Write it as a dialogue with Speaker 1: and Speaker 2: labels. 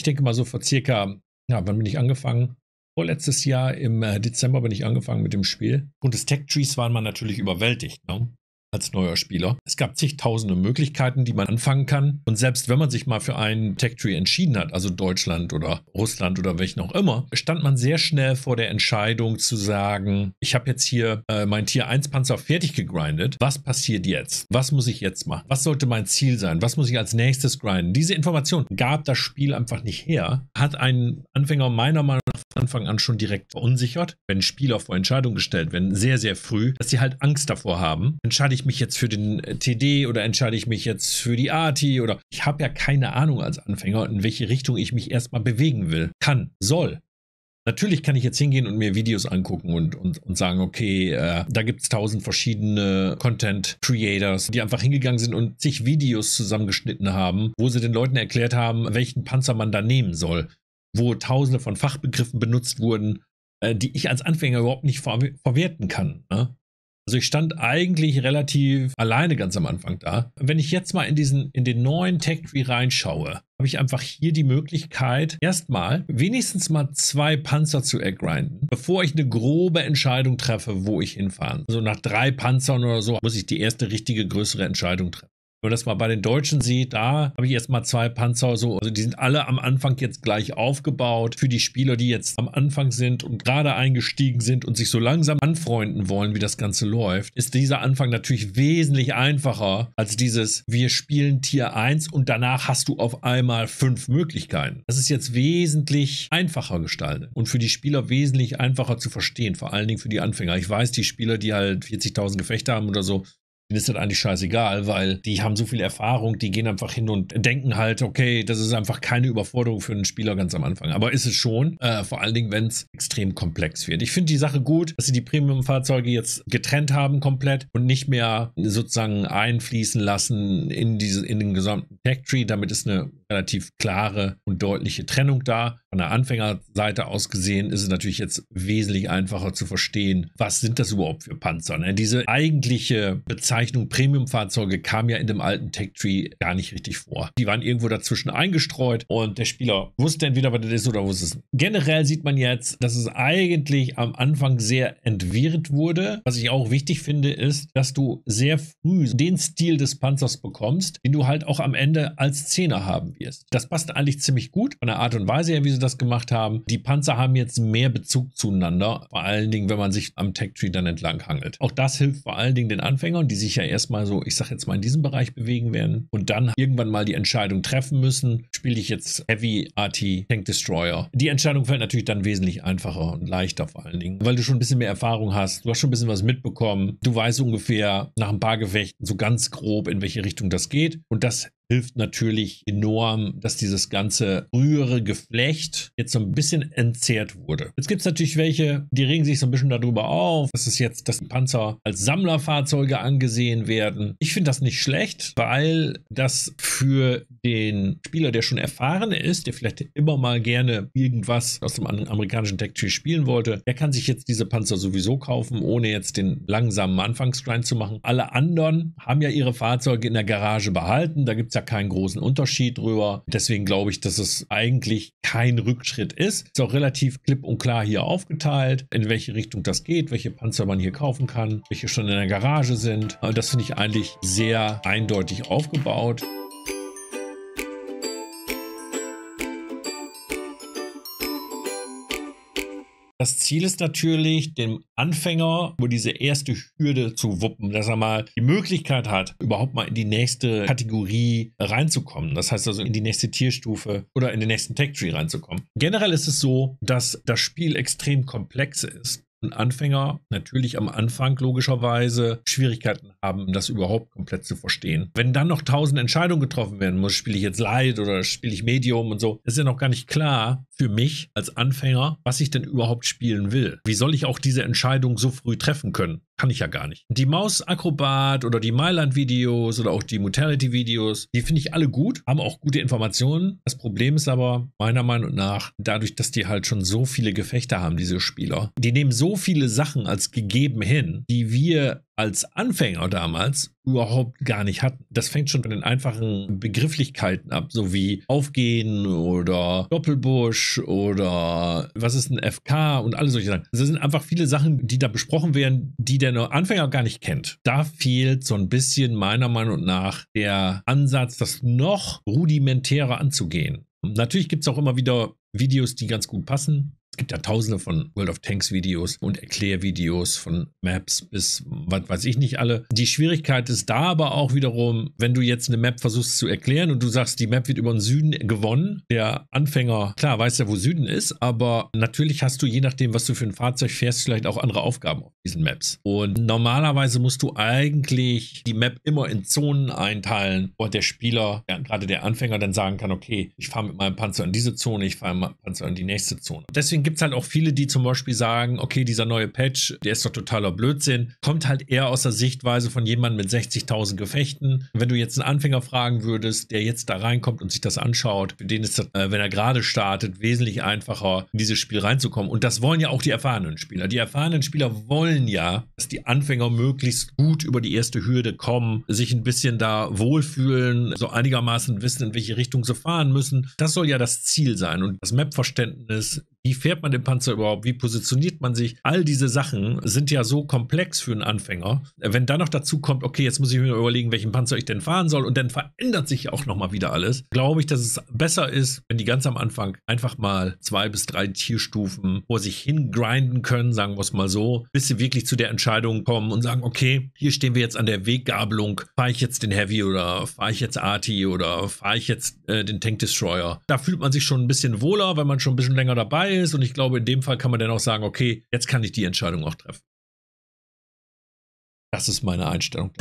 Speaker 1: ich denke mal so vor circa, ja, wann bin ich angefangen? Vorletztes Jahr im äh, Dezember bin ich angefangen mit dem Spiel. Und des Tech Trees waren wir natürlich überwältigt. Ne? als neuer Spieler. Es gab zigtausende Möglichkeiten, die man anfangen kann. Und selbst wenn man sich mal für einen Tech-Tree entschieden hat, also Deutschland oder Russland oder welchen auch immer, stand man sehr schnell vor der Entscheidung zu sagen, ich habe jetzt hier äh, mein Tier 1 Panzer fertig gegrindet. Was passiert jetzt? Was muss ich jetzt machen? Was sollte mein Ziel sein? Was muss ich als nächstes grinden? Diese Information gab das Spiel einfach nicht her. Hat einen Anfänger meiner Meinung Anfang an schon direkt verunsichert, wenn Spieler vor Entscheidungen gestellt werden, sehr, sehr früh, dass sie halt Angst davor haben. Entscheide ich mich jetzt für den äh, TD oder entscheide ich mich jetzt für die ATI oder ich habe ja keine Ahnung als Anfänger, in welche Richtung ich mich erstmal bewegen will, kann, soll. Natürlich kann ich jetzt hingehen und mir Videos angucken und, und, und sagen, okay, äh, da gibt es tausend verschiedene Content-Creators, die einfach hingegangen sind und sich Videos zusammengeschnitten haben, wo sie den Leuten erklärt haben, welchen Panzer man da nehmen soll wo tausende von Fachbegriffen benutzt wurden, äh, die ich als Anfänger überhaupt nicht ver verwerten kann. Ne? Also ich stand eigentlich relativ alleine ganz am Anfang da. Wenn ich jetzt mal in diesen, in den neuen Tech-Tree reinschaue, habe ich einfach hier die Möglichkeit, erstmal wenigstens mal zwei Panzer zu ergrinden, bevor ich eine grobe Entscheidung treffe, wo ich hinfahren. Also nach drei Panzern oder so muss ich die erste richtige größere Entscheidung treffen. Wenn man das mal bei den Deutschen sieht, da habe ich erstmal zwei Panzer so. Also die sind alle am Anfang jetzt gleich aufgebaut. Für die Spieler, die jetzt am Anfang sind und gerade eingestiegen sind und sich so langsam anfreunden wollen, wie das Ganze läuft, ist dieser Anfang natürlich wesentlich einfacher als dieses, wir spielen Tier 1 und danach hast du auf einmal fünf Möglichkeiten. Das ist jetzt wesentlich einfacher gestaltet und für die Spieler wesentlich einfacher zu verstehen, vor allen Dingen für die Anfänger. Ich weiß, die Spieler, die halt 40.000 Gefechte haben oder so, denen ist das eigentlich scheißegal, weil die haben so viel Erfahrung, die gehen einfach hin und denken halt, okay, das ist einfach keine Überforderung für einen Spieler ganz am Anfang. Aber ist es schon, äh, vor allen Dingen, wenn es extrem komplex wird. Ich finde die Sache gut, dass sie die Premium-Fahrzeuge jetzt getrennt haben komplett und nicht mehr sozusagen einfließen lassen in, diese, in den gesamten Tech-Tree. Damit ist eine relativ klare und deutliche Trennung da. Von der Anfängerseite aus gesehen ist es natürlich jetzt wesentlich einfacher zu verstehen, was sind das überhaupt für Panzer. Ne? Diese eigentliche Bezeichnung Bezeichnung Premium-Fahrzeuge kam ja in dem alten Tech-Tree gar nicht richtig vor. Die waren irgendwo dazwischen eingestreut und der Spieler wusste entweder, was das ist oder wusste es nicht. Generell sieht man jetzt, dass es eigentlich am Anfang sehr entwirrt wurde. Was ich auch wichtig finde, ist, dass du sehr früh den Stil des Panzers bekommst, den du halt auch am Ende als Zehner haben wirst. Das passt eigentlich ziemlich gut von der Art und Weise her, wie sie das gemacht haben. Die Panzer haben jetzt mehr Bezug zueinander, vor allen Dingen, wenn man sich am Tech-Tree dann entlang hangelt. Auch das hilft vor allen Dingen den Anfängern, die sich sich ja erstmal so, ich sag jetzt mal, in diesem Bereich bewegen werden und dann irgendwann mal die Entscheidung treffen müssen, spiele ich jetzt Heavy RT Tank Destroyer. Die Entscheidung fällt natürlich dann wesentlich einfacher und leichter vor allen Dingen, weil du schon ein bisschen mehr Erfahrung hast, du hast schon ein bisschen was mitbekommen, du weißt ungefähr nach ein paar Gefechten so ganz grob, in welche Richtung das geht und das hilft natürlich enorm, dass dieses ganze frühere Geflecht jetzt so ein bisschen entzehrt wurde. Jetzt gibt es natürlich welche, die regen sich so ein bisschen darüber auf, dass es jetzt, dass die Panzer als Sammlerfahrzeuge angesehen werden. Ich finde das nicht schlecht, weil das für den Spieler, der schon erfahren ist, der vielleicht immer mal gerne irgendwas aus dem amerikanischen Tech-Tree spielen wollte, der kann sich jetzt diese Panzer sowieso kaufen, ohne jetzt den langsamen Anfangsgrind zu machen. Alle anderen haben ja ihre Fahrzeuge in der Garage behalten, da gibt es ja keinen großen Unterschied drüber. Deswegen glaube ich, dass es eigentlich kein Rückschritt ist. Ist auch relativ klipp und klar hier aufgeteilt, in welche Richtung das geht, welche Panzer man hier kaufen kann, welche schon in der Garage sind. Also das finde ich eigentlich sehr eindeutig aufgebaut. Das Ziel ist natürlich, dem Anfänger nur diese erste Hürde zu wuppen, dass er mal die Möglichkeit hat, überhaupt mal in die nächste Kategorie reinzukommen. Das heißt also in die nächste Tierstufe oder in den nächsten Tech Tree reinzukommen. Generell ist es so, dass das Spiel extrem komplex ist. Anfänger natürlich am Anfang logischerweise Schwierigkeiten haben, das überhaupt komplett zu verstehen. Wenn dann noch tausend Entscheidungen getroffen werden muss, spiele ich jetzt Light oder spiele ich Medium und so, ist ja noch gar nicht klar für mich als Anfänger, was ich denn überhaupt spielen will. Wie soll ich auch diese Entscheidung so früh treffen können? kann ich ja gar nicht. Die Maus Akrobat oder die Mailand Videos oder auch die Mutality Videos, die finde ich alle gut, haben auch gute Informationen. Das Problem ist aber meiner Meinung nach dadurch, dass die halt schon so viele Gefechte haben, diese Spieler. Die nehmen so viele Sachen als gegeben hin, die wir als Anfänger damals überhaupt gar nicht hatten. Das fängt schon bei den einfachen Begrifflichkeiten ab, so wie Aufgehen oder Doppelbusch oder was ist ein FK und alle solche Sachen. Das also sind einfach viele Sachen, die da besprochen werden, die der Anfänger gar nicht kennt. Da fehlt so ein bisschen meiner Meinung nach der Ansatz, das noch rudimentärer anzugehen. Natürlich gibt es auch immer wieder Videos, die ganz gut passen gibt ja tausende von World of Tanks Videos und Erklärvideos von Maps bis was weiß ich nicht alle. Die Schwierigkeit ist da aber auch wiederum, wenn du jetzt eine Map versuchst zu erklären und du sagst, die Map wird über den Süden gewonnen, der Anfänger, klar, weiß ja, wo Süden ist, aber natürlich hast du, je nachdem, was du für ein Fahrzeug fährst, vielleicht auch andere Aufgaben auf diesen Maps. Und normalerweise musst du eigentlich die Map immer in Zonen einteilen, wo der Spieler, ja, gerade der Anfänger, dann sagen kann, okay, ich fahre mit meinem Panzer in diese Zone, ich fahre mit meinem Panzer in die nächste Zone. Deswegen gibt gibt's halt auch viele, die zum Beispiel sagen, okay, dieser neue Patch, der ist doch totaler Blödsinn, kommt halt eher aus der Sichtweise von jemandem mit 60.000 Gefechten. Wenn du jetzt einen Anfänger fragen würdest, der jetzt da reinkommt und sich das anschaut, für den ist das, äh, wenn er gerade startet, wesentlich einfacher, in dieses Spiel reinzukommen. Und das wollen ja auch die erfahrenen Spieler. Die erfahrenen Spieler wollen ja, dass die Anfänger möglichst gut über die erste Hürde kommen, sich ein bisschen da wohlfühlen, so einigermaßen wissen, in welche Richtung sie fahren müssen. Das soll ja das Ziel sein. Und das Map-Verständnis wie fährt man den Panzer überhaupt? Wie positioniert man sich? All diese Sachen sind ja so komplex für einen Anfänger. Wenn dann noch dazu kommt, okay, jetzt muss ich mir überlegen, welchen Panzer ich denn fahren soll und dann verändert sich ja auch nochmal wieder alles, glaube ich, dass es besser ist, wenn die ganz am Anfang einfach mal zwei bis drei Tierstufen vor sich hingrinden können, sagen wir es mal so, bis sie wirklich zu der Entscheidung kommen und sagen, okay, hier stehen wir jetzt an der Weggabelung, fahre ich jetzt den Heavy oder fahre ich jetzt Arti oder fahre ich jetzt äh, den Tank Destroyer. Da fühlt man sich schon ein bisschen wohler, wenn man schon ein bisschen länger dabei vorbei ist. Und ich glaube, in dem Fall kann man dann auch sagen, okay, jetzt kann ich die Entscheidung auch treffen. Das ist meine Einstellung.